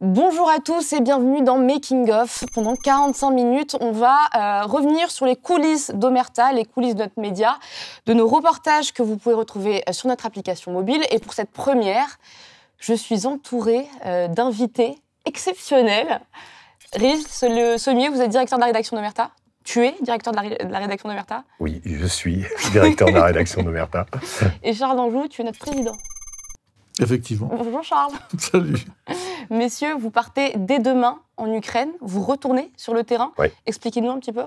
Bonjour à tous et bienvenue dans Making Off. Pendant 45 minutes, on va euh, revenir sur les coulisses d'Omerta, les coulisses de notre média, de nos reportages que vous pouvez retrouver euh, sur notre application mobile. Et pour cette première, je suis entourée euh, d'invités exceptionnels. Riz le Sommier, vous êtes directeur de la rédaction d'Omerta tu es directeur de la, de la rédaction d'Omerta Oui, je suis directeur de la rédaction d'Omerta. Et Charles Anjou, tu es notre président. Effectivement. Bonjour Charles. Salut. Messieurs, vous partez dès demain en Ukraine, vous retournez sur le terrain. Expliquez-nous un petit peu.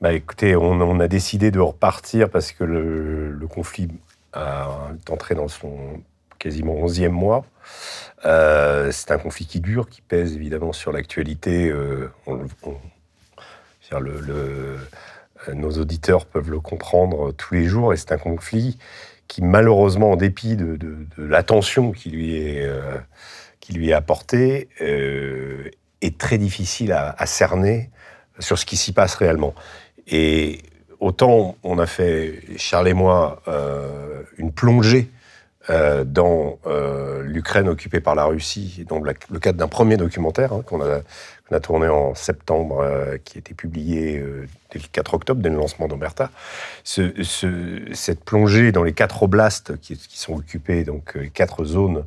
Bah écoutez, on, a décidé de repartir parce que le, conflit est entré dans son quasiment 11e mois. Euh, c'est un conflit qui dure, qui pèse évidemment sur l'actualité. Euh, nos auditeurs peuvent le comprendre tous les jours et c'est un conflit qui malheureusement, en dépit de, l'attention qui lui est, euh, qui lui apportée, euh, est très difficile à, cerner sur ce qui s'y passe réellement. Et autant on a fait, Charles et moi, euh, une plongée dans l'Ukraine occupée par la Russie, dans le cadre d'un premier documentaire hein, qu'on a, a, tourné en septembre, qui a été publié le 4 octobre dès le lancement d'Omerta, ce, cette plongée dans les quatre oblasts qui, sont occupés, donc les euh, quatre zones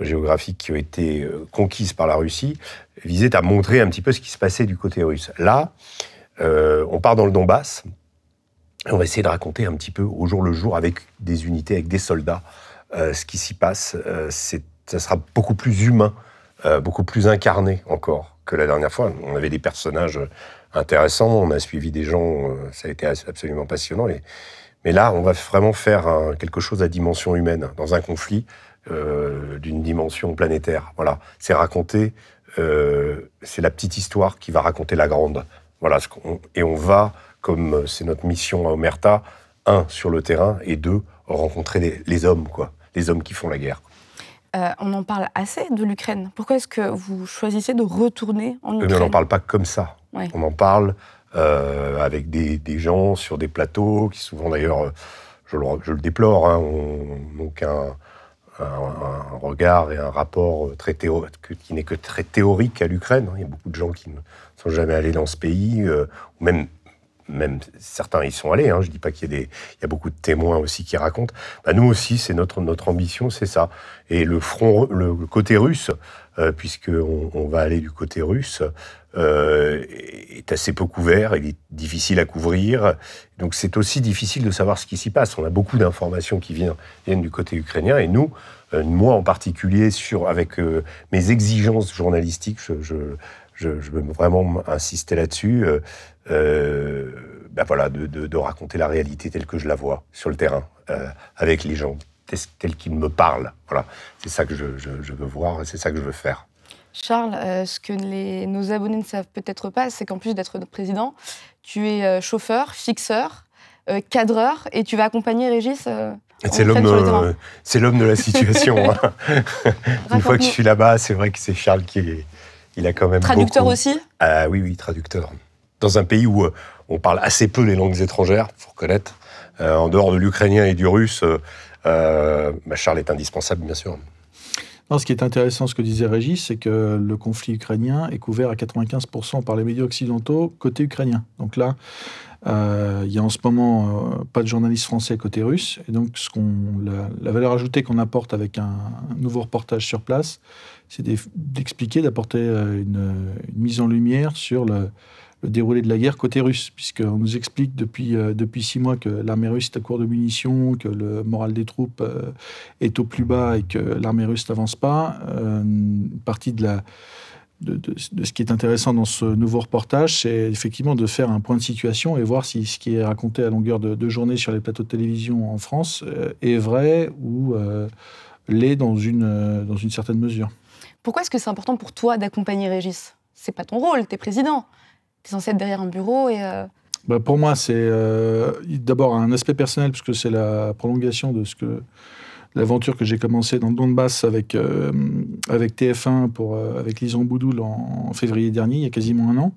géographiques qui ont été euh, conquises par la Russie, visait à montrer un petit peu ce qui se passait du côté russe. Là, euh, on part dans le Donbass, on va essayer de raconter un petit peu au jour le jour avec des unités, avec des soldats, ce qui s'y passe. ça sera beaucoup plus humain, beaucoup plus incarné encore que la dernière fois. On avait des personnages intéressant. On a suivi des gens, euh, ça a été absolument passionnant. mais là, on va vraiment faire quelque chose à dimension humaine, dans un conflit euh, d'une dimension planétaire. Voilà, c'est raconter, euh, c'est la petite histoire qui va raconter la grande. Voilà, et on va, comme c'est notre mission à Omerta, un, sur le terrain, et deux, rencontrer les, hommes, quoi, les hommes qui font la guerre. on en parle assez de l'Ukraine. Pourquoi est-ce que vous choisissez de retourner en Ukraine Mais on n'en parle pas comme ça. On en parle euh, avec des, gens sur des plateaux qui souvent d'ailleurs, je le, déplore, hein, ont, un, regard et un rapport euh, très qui n'est que très théorique à l'Ukraine. Hein. Il y a beaucoup de gens qui ne sont jamais allés dans ce pays, euh, ou même certains y sont allés, hein. je ne dis pas qu'il y, a beaucoup de témoins aussi qui racontent, bah, nous aussi, c'est notre, notre ambition, c'est ça. Et le front, le, côté russe, euh, puisqu'on on va aller du côté russe, euh, est assez peu couvert, il est difficile à couvrir. Donc c'est aussi difficile de savoir ce qui s'y passe. On a beaucoup d'informations qui viennent, viennent du côté ukrainien et nous, euh, moi en particulier, sur, avec mes exigences journalistiques, je, je, veux vraiment insister là-dessus. Bah voilà, de, de, raconter la réalité telle que je la vois sur le terrain, avec les gens tel qu'il me parle. Voilà, c'est ça que je, veux voir, c'est ça que je veux faire. Charles, euh, ce que nos abonnés ne savent peut-être pas, c'est qu'en plus d'être président, tu es euh, chauffeur, fixeur, euh, cadreur, et tu vas accompagner Régis. c'est l'homme, c'est l'homme de la situation. Hein. Une fois que je suis là-bas, c'est vrai que c'est Charles qui est, il a quand même traducteur aussi. Ah oui, oui, traducteur. Dans un pays où on parle assez peu les langues étrangères, faut reconnaître. en dehors de l'ukrainien et du russe euh, bah, Charles est indispensable, bien sûr. ce qui est intéressant, ce que disait Régis, c'est que le conflit ukrainien est couvert à 95% par les médias occidentaux côté ukrainien. Donc là, euh, il y a en ce moment euh, pas de journalistes français côté russe. Et donc, ce la, la, valeur ajoutée qu'on apporte avec un, nouveau reportage sur place, c'est d'expliquer, d'apporter une, mise en lumière sur le, le déroulé de la guerre côté russe, puisqu'on nous explique depuis, euh, depuis six mois que l'armée russe est à court de munitions, que le moral des troupes euh, est au plus bas et que l'armée russe n'avance pas. Euh, une partie de, la, de, ce qui est intéressant dans ce nouveau reportage, c'est effectivement de faire un point de situation et voir si ce qui est raconté à longueur de, de journée sur les plateaux de télévision en France est vrai ou l'est dans une, dans une certaine mesure. Pourquoi est-ce que c'est important pour toi d'accompagner Régis C'est pas ton rôle, es président es censé être derrière un bureau et. Euh, bah, pour moi, c'est euh, d'abord un aspect personnel, puisque c'est la prolongation de ce que l'aventure que j'ai commencée dans le Donbass avec, euh, avec TF1, pour, avec Lison Boudoul en, février dernier, il y a quasiment un an.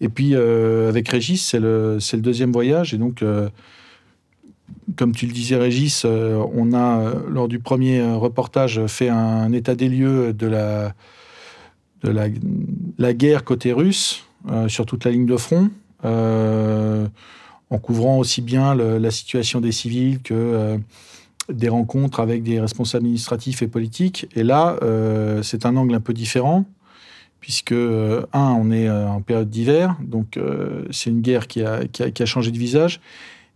Et puis avec Régis, c'est le, le, deuxième voyage. Et donc, comme tu le disais, Régis, on a, lors du premier reportage, fait un état des lieux de la, de la, la guerre côté russe euh, sur toute la ligne de front, euh, en couvrant aussi bien la situation des civils que euh, des rencontres avec des responsables administratifs et politiques. Et là, c'est un angle un peu différent, puisque, un, on est en période d'hiver, donc c'est une guerre qui a, qui, a, changé de visage.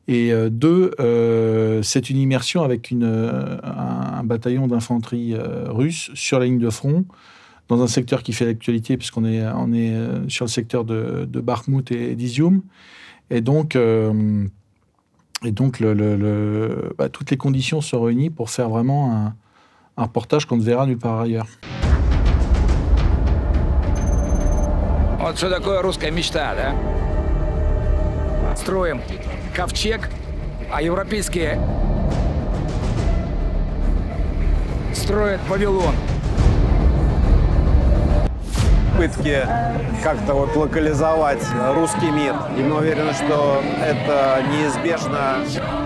Et deux, c'est une immersion avec un, bataillon d'infanterie russe sur la ligne de front, dans un secteur qui fait l'actualité, puisqu'on est, on est euh, sur le secteur de, de Barmouth et d'Izioum. Et donc, euh, et donc le, le, bah, toutes les conditions se réunies pour faire vraiment un, un reportage qu'on ne verra nulle part ailleurs. Вот что такое русская мечта, да? Строим ковчег, а европейские строят павильон. попытке как-то вот локализовать русский мир. И мы уверены, что это неизбежно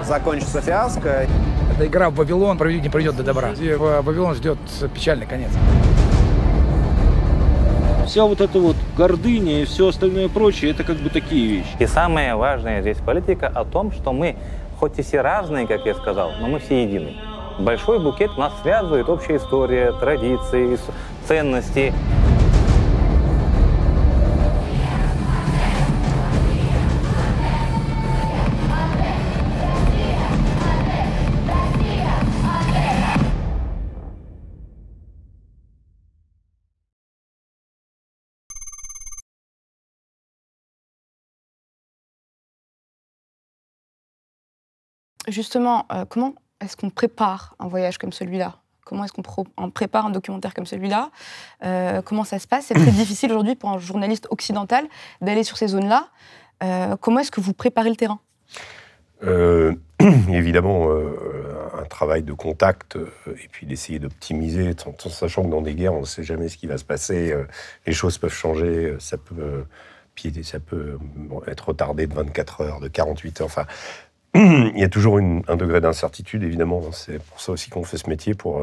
закончится фиаско. Эта игра в Вавилон проведет, не придет до добра. И Вавилон ждет печальный конец. Вся вот эта вот гордыня и все остальное прочее, это как бы такие вещи. И самое важное здесь политика о том, что мы, хоть и все разные, как я сказал, но мы все едины. Большой букет нас связывает общая история, традиции, ценности. justement, euh, comment est-ce qu'on prépare un voyage comme celui-là Comment est-ce qu'on prépare un documentaire comme celui-là euh, Comment ça se passe C'est très difficile aujourd'hui pour un journaliste occidental d'aller sur ces zones-là. Euh, comment est-ce que vous préparez le terrain Évidemment, un travail de contact et puis d'essayer d'optimiser, en, sachant que dans des guerres, on ne sait jamais ce qui va se passer. les choses peuvent changer, ça peut ça peut être retardé de 24 heures, de 48 heures il y a toujours un degré d'incertitude, évidemment. C'est pour ça aussi qu'on fait ce métier, pour,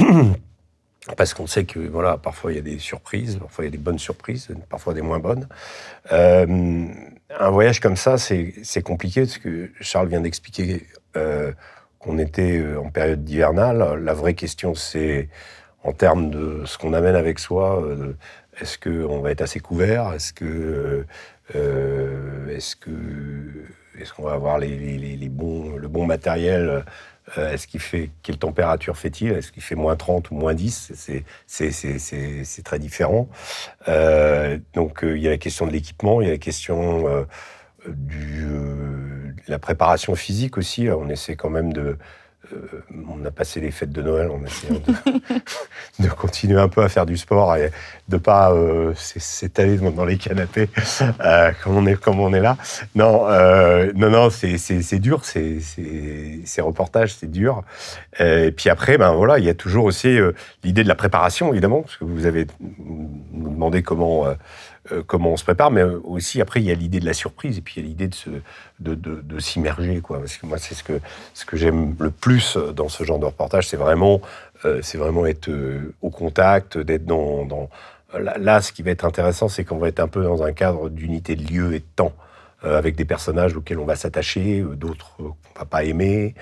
euh, parce qu'on sait que voilà, parfois il y a des surprises, parfois il y a des bonnes surprises, parfois des moins bonnes. Euh, un voyage comme ça, c'est compliqué, parce que Charles vient d'expliquer euh, qu'on était en période hivernale. La vraie question, c'est en termes de ce qu'on amène avec soi, est-ce qu'on va être assez couvert Est-ce que. est-ce que est-ce qu'on va avoir les, les, les bons, le bon matériel euh, Est-ce qu'il fait quelle température fait-il Est-ce qu'il fait moins 30 ou moins 10 C'est très différent. Euh, donc euh, il y a la question de l'équipement, il y a la question du, de la préparation physique aussi. On essaie quand même de euh, on a passé les fêtes de Noël, on essayant de, de, continuer un peu à faire du sport et de pas euh, s'étaler dans les canapés euh, comme on est comme on est là. Non, non, non, c'est dur, ces reportages, c'est dur. et puis après, ben voilà, il y a toujours aussi l'idée de la préparation évidemment, parce que vous avez demandé comment euh, comment on se prépare, mais euh, aussi après il y a l'idée de la surprise et puis il y a l'idée de, se, de, de, s'immerger quoi. Parce que moi c'est ce que ce que j'aime le plus euh, dans ce genre de reportage, c'est vraiment c'est vraiment être au contact, d'être dans, dans là, ce qui va être intéressant, c'est qu'on va être un peu dans un cadre d'unité de lieu et de temps avec des personnages auxquels on va s'attacher, d'autres qu'on va pas aimer,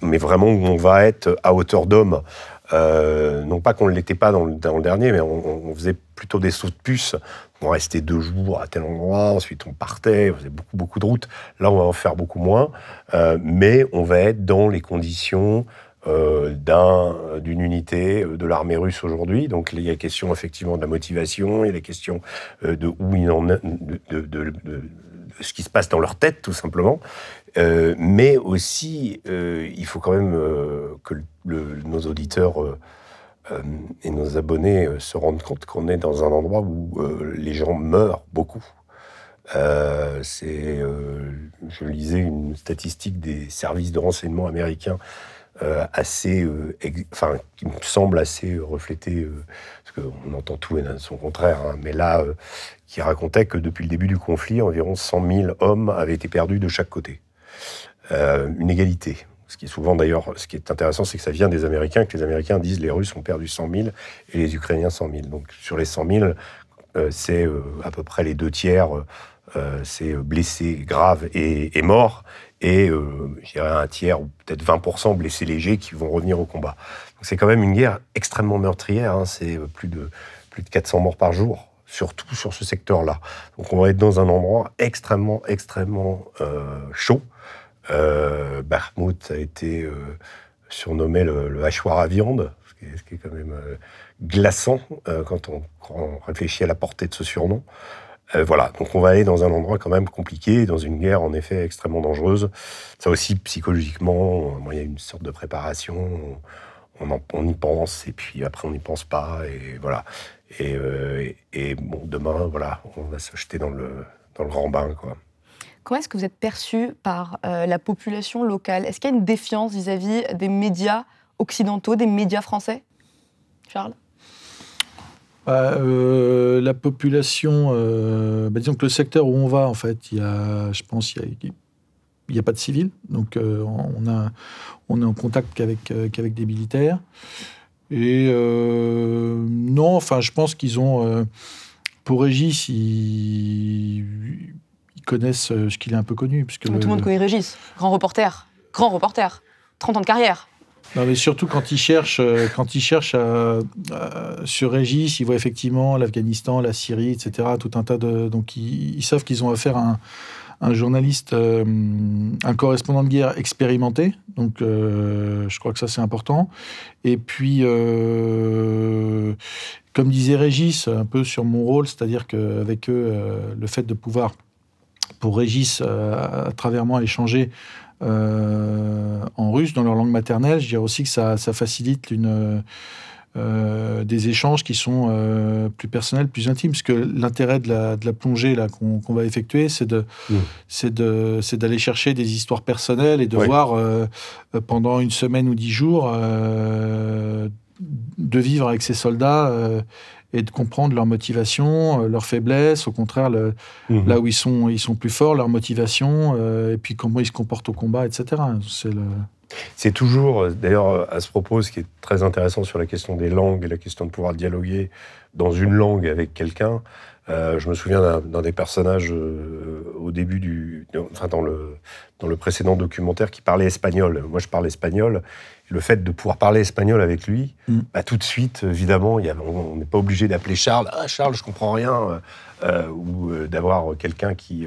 mais vraiment on va être à hauteur d'homme euh, non pas qu'on ne l'était pas dans le, dernier, mais on, faisait plutôt des sauts de puce. On restait deux jours à tel endroit, ensuite on partait, on faisait beaucoup, beaucoup de routes. Là, on va en faire beaucoup moins, euh, mais on va être dans les conditions euh, d'une unité de l'armée russe aujourd'hui. Donc il y a question effectivement de la motivation, il y a la question de où en de ce qui se passe dans leur tête, tout simplement. Euh, mais aussi, euh, il faut quand même euh, que nos auditeurs et nos abonnés se rendent compte qu'on est dans un endroit où les gens meurent beaucoup. C'est, je lisais une statistique des services de renseignement américains assez, enfin, qui me semble assez refléter, parce qu'on entend tout et son contraire, hein, mais là, qui racontait que depuis le début du conflit, environ 100 000 hommes avaient été perdus de chaque côté. Euh, une égalité. Ce qui est souvent d'ailleurs, ce qui est intéressant, c'est que ça vient des Américains, que les Américains disent les Russes ont perdu 100 000 et les Ukrainiens 100 000. Donc sur les 100 000, euh, c'est euh, à peu près les deux tiers, c'est blessés graves et, morts, et je dirais un tiers ou peut-être 20% blessés légers qui vont revenir au combat. Donc c'est quand même une guerre extrêmement meurtrière, hein. c'est plus de, plus de 400 morts par jour surtout sur ce secteur-là. Donc on va être dans un endroit extrêmement, extrêmement chaud, euh, a été euh, surnommé le, hachoir à viande, ce qui est, quand même euh, glaçant euh, quand on, réfléchit à la portée de ce surnom. voilà, donc on va aller dans un endroit quand même compliqué, dans une guerre en effet extrêmement dangereuse. Ça aussi, psychologiquement, il y a une sorte de préparation. On, y pense et puis après on n'y pense pas et voilà. Et, et, bon, demain, voilà, on va se jeter dans le, dans le grand bain, quoi. Comment est-ce que vous êtes perçu par euh, la population locale Est-ce qu'il y a une défiance vis-à-vis des médias occidentaux, des médias français Charles bah, euh, La population, euh, bah, disons que le secteur où on va, en fait, il y a, je pense, il y a, n'y a pas de civils, donc on, a, on est en contact qu'avec des militaires. Et non, enfin, je pense qu'ils ont pour Régis, ils connaissent euh, ce qu'il est un peu connu. Puisque tout le monde connaît Régis, grand reporter, grand reporter, 30 ans de carrière. Non, mais surtout quand il cherche euh, quand il cherche euh, sur Régis, ils voit effectivement l'Afghanistan, la Syrie, etc. Tout un tas de. Donc ils, savent qu'ils ont affaire à un, journaliste, un correspondant de guerre expérimenté. Donc je crois que ça c'est important. Et puis. comme disait Régis, un peu sur mon rôle, c'est-à-dire avec eux, le fait de pouvoir Régissent euh, à travers moi, échanger euh, en russe, dans leur langue maternelle. Je dirais aussi que ça, facilite euh, des échanges qui sont plus personnels, plus intimes. Parce que l'intérêt de la, plongée là qu'on va effectuer, c'est de, mmh. c'est de, c'est d'aller chercher des histoires personnelles et de voir pendant une semaine ou dix jours de vivre avec ces soldats et de comprendre leurs motivations, euh, leurs faiblesses, au contraire, mhm. là où ils sont, ils sont plus forts, leurs motivations, euh, et puis comment ils se comportent au combat, etc. C'est toujours, euh, d'ailleurs, à ce propos, ce qui est très intéressant sur la question des langues et la question de pouvoir dialoguer dans une langue avec quelqu'un. je me souviens d'un des personnages au début du, enfin dans le dans le précédent documentaire qui parlait espagnol. Moi, je parle espagnol le fait de pouvoir parler espagnol avec lui, mm. bah, tout de suite, évidemment, on n'est pas obligé d'appeler Charles. Ah, Charles, je comprends rien. Euh, euh, ou euh, d'avoir quelqu'un qui,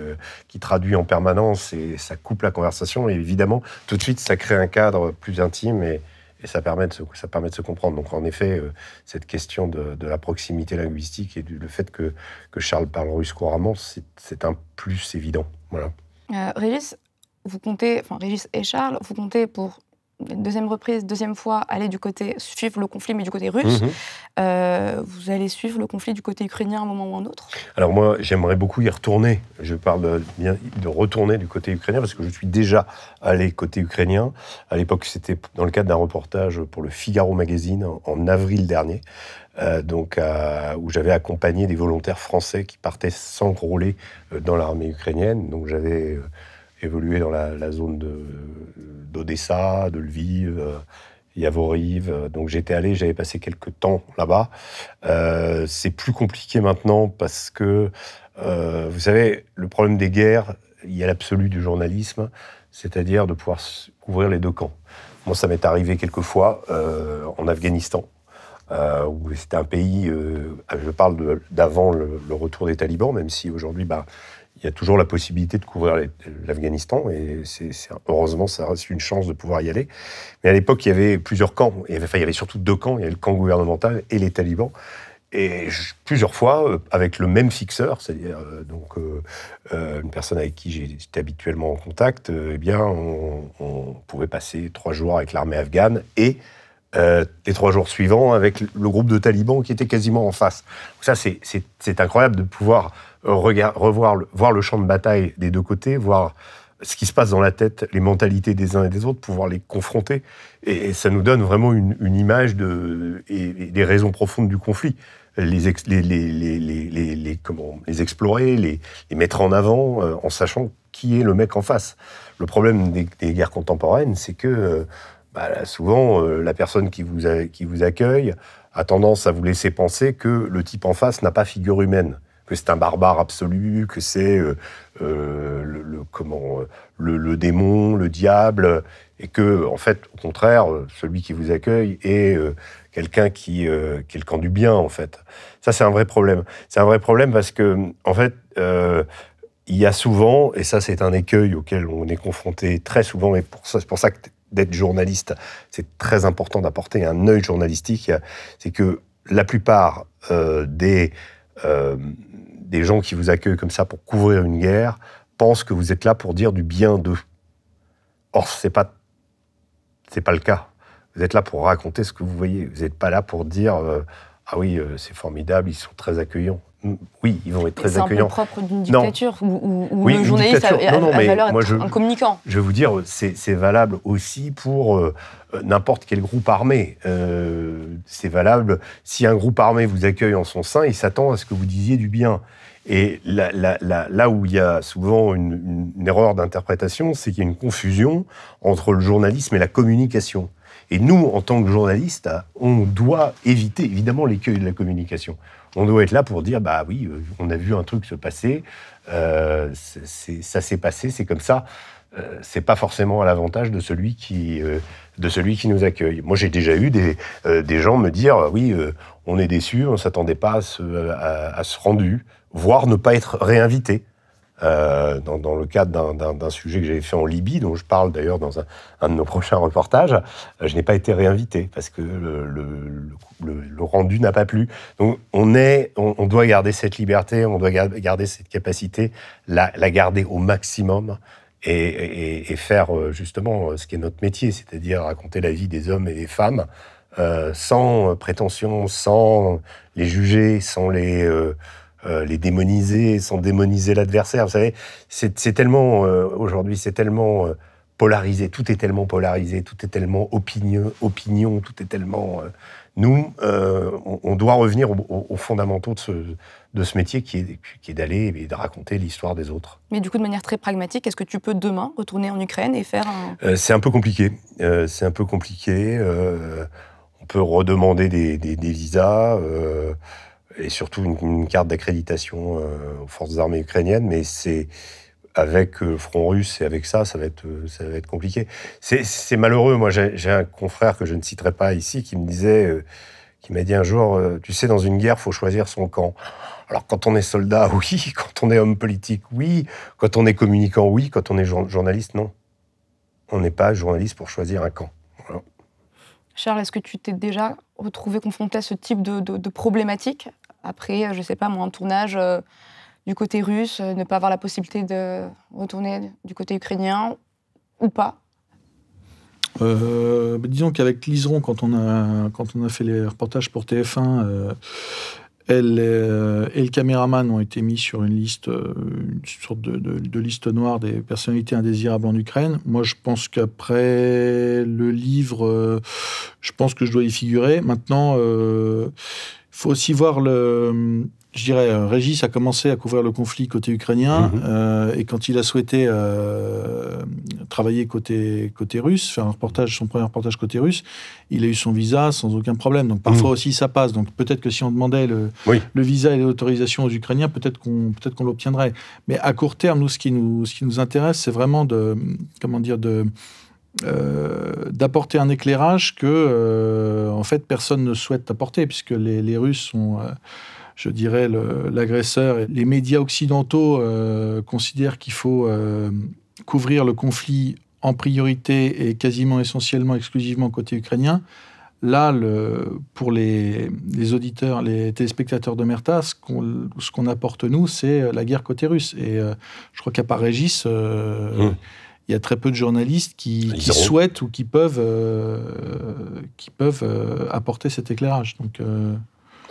qui traduit en permanence et ça coupe la conversation. Et évidemment, tout de suite, ça crée un cadre plus intime et, et ça, permet de se, ça permet de se comprendre. Donc, en effet, cette question de, la proximité linguistique et du, fait que, que Charles parle russe couramment, c'est un plus évident. Voilà. Régis, vous comptez, enfin Régis et Charles, vous comptez pour deuxième reprise, deuxième fois, allez du côté suivre le conflit, mais du côté russe. Mhm. Euh, vous allez suivre le conflit du côté ukrainien à un moment ou un autre. Alors moi, j'aimerais beaucoup y retourner. Je parle bien de retourner du côté ukrainien parce que je suis déjà allé côté ukrainien. À l'époque, c'était dans le cadre d'un reportage pour le Figaro Magazine en, avril dernier. Euh, donc, où j'avais accompagné des volontaires français qui partaient s'enrôler euh, dans l'armée ukrainienne. Donc, j'avais évolué dans la, zone d'Odessa, de, de, Lviv. Euh, Yavoriv. Donc j'étais allé, j'avais passé quelques temps là-bas. Euh, c'est plus compliqué maintenant parce que, euh, vous savez, le problème des guerres, il y a l'absolu du journalisme, c'est-à-dire de pouvoir couvrir les deux camps. Moi, ça m'est arrivé quelquefois euh, en Afghanistan. où c'était un pays, je parle d'avant le, le, retour des talibans, même si aujourd'hui, bah, il y a toujours la possibilité de couvrir l'Afghanistan, et c'est, heureusement, ça reste une chance de pouvoir y aller. Mais à l'époque, il y avait plusieurs camps, il enfin, il y avait surtout deux camps, il y avait le camp gouvernemental et les talibans. Et plusieurs fois, euh, avec le même fixeur, c'est-à-dire euh, donc euh, une personne avec qui j'étais habituellement en contact, eh bien, on, on, pouvait passer trois jours avec l'armée afghane et euh, les trois jours suivants avec le groupe de talibans qui était quasiment en face. Ça, c'est incroyable de pouvoir euh, revoir le, voir le champ de bataille des deux côtés, voir ce qui se passe dans la tête, les mentalités des uns et des autres, pouvoir les confronter. Et, ça nous donne vraiment une, image de, des raisons profondes du conflit. Les, les, comment, les explorer, les, mettre en avant euh, en sachant qui est le mec en face. Le problème des, guerres contemporaines, c'est que bah, souvent, euh, la personne qui vous, qui vous accueille a tendance à vous laisser penser que le type en face n'a pas figure humaine, que c'est un barbare absolu, que c'est euh, euh, le, comment, le, démon, le diable, et que, en fait, au contraire, celui qui vous accueille est quelqu'un qui, quelqu'un du bien, en fait. Ça, c'est un vrai problème. C'est un vrai problème parce que, en fait, il y a souvent, et ça c'est un écueil auquel on est confronté très souvent, et c'est pour ça que d'être journaliste, c'est très important d'apporter un œil journalistique, c'est que la plupart euh, des, euh, des gens qui vous accueillent comme ça pour couvrir une guerre pensent que vous êtes là pour dire du bien d'eux. Or, ce n'est pas, pas le cas. Vous êtes là pour raconter ce que vous voyez. Vous n'êtes pas là pour dire euh, Ah oui, c'est formidable, ils sont très accueillants oui, ils vont être très accueillants. C'est un peu propre d'une dictature où, journaliste a, je, un communicant. Je vais vous dire, c'est valable aussi pour euh, n'importe quel groupe armé. Euh, c'est valable si un groupe armé vous accueille en son sein, il s'attend à ce que vous disiez du bien. Et là, où il y a souvent une, une erreur d'interprétation, c'est qu'il y a une confusion entre le journalisme et la communication. Et nous, en tant que journalistes, on doit éviter évidemment l'écueil de la communication on doit être là pour dire bah oui, euh, on a vu un truc se passer, euh, ça s'est passé, c'est comme ça. Euh, c'est pas forcément à l'avantage de celui qui de celui qui nous accueille. Moi, j'ai déjà eu des, gens me dire oui, on est déçu, on s'attendait pas à ce, à ce rendu, voire ne pas être réinvité. Euh, dans, le cadre d'un sujet que j'avais fait en Libye, dont je parle d'ailleurs dans un, de nos prochains reportages. Euh, je n'ai pas été réinvité parce que le, le, rendu n'a pas plu. Donc on, est, on, doit garder cette liberté, on doit garder cette capacité, la, garder au maximum. Et, faire euh, justement ce qui est notre métier, c'est-à-dire raconter la vie des hommes et des femmes sans prétention, sans les juger, sans les euh, les démoniser sans démoniser l'adversaire. Vous savez, c'est tellement, euh, aujourd'hui, c'est tellement euh, polarisé, tout est tellement polarisé, tout est tellement opinion, opinion tout est tellement... nous, on, doit revenir aux, fondamentaux de ce, métier qui est, d'aller et de raconter l'histoire des autres. Mais du coup, de manière très pragmatique, est-ce que tu peux demain retourner en Ukraine et faire un... c'est un peu compliqué. c'est un peu compliqué. on peut redemander des visas et surtout une, carte d'accréditation euh, aux forces armées ukrainiennes, mais c'est avec le euh, front russe et avec ça, ça va être, euh, ça va être compliqué. C'est malheureux. Moi, j'ai un confrère que je ne citerai pas ici qui me disait, qui m'a dit un jour, tu sais, dans une guerre, faut choisir son camp. Alors, quand on est soldat, oui. Quand on est homme politique, oui. Quand on est communicant, oui. Quand on est journaliste, non. On n'est pas journaliste pour choisir un camp. Charles, est-ce que tu t'es déjà retrouvé confronté à ce type de, de, de problématique après, euh, je sais pas, moi, tournage euh, du côté russe, euh, ne pas avoir la possibilité de retourner du côté ukrainien ou pas bah, disons qu'avec Liseron, quand on, a, quand on a fait les reportages pour TF1, elle et le caméraman ont été mis sur une liste, une sorte de, de, liste noire des personnalités indésirables en Ukraine. Moi, je pense qu'après le livre, je pense que je dois y figurer. Maintenant, faut aussi voir le. Je dirais, euh, Régis a commencé à couvrir le conflit côté ukrainien, mhm. euh, et quand il a souhaité euh, travailler côté, côté russe, faire un reportage, son premier reportage côté russe, il a eu son visa sans aucun problème. Donc parfois mhm. aussi ça passe. Donc peut-être que si on demandait le, le visa et l'autorisation aux Ukrainiens, peut-être qu'on peut qu'on l'obtiendrait. Mais à court terme, nous, ce qui nous, ce qui nous intéresse, c'est vraiment de. Comment dire de euh, d'apporter un éclairage que, euh, en fait, personne ne souhaite apporter, puisque les, Russes sont, euh, je dirais, l'agresseur. les médias occidentaux considèrent qu'il faut couvrir le conflit en priorité et quasiment essentiellement, exclusivement côté ukrainien. Là, le, pour les, les, auditeurs, les téléspectateurs de Merta, ce qu'on apporte, nous, c'est la guerre côté russe. Et je crois qu'à part Régis, hum il y a très peu de journalistes qui, souhaitent ou qui peuvent, euh, qui peuvent euh, apporter cet éclairage. Donc, euh,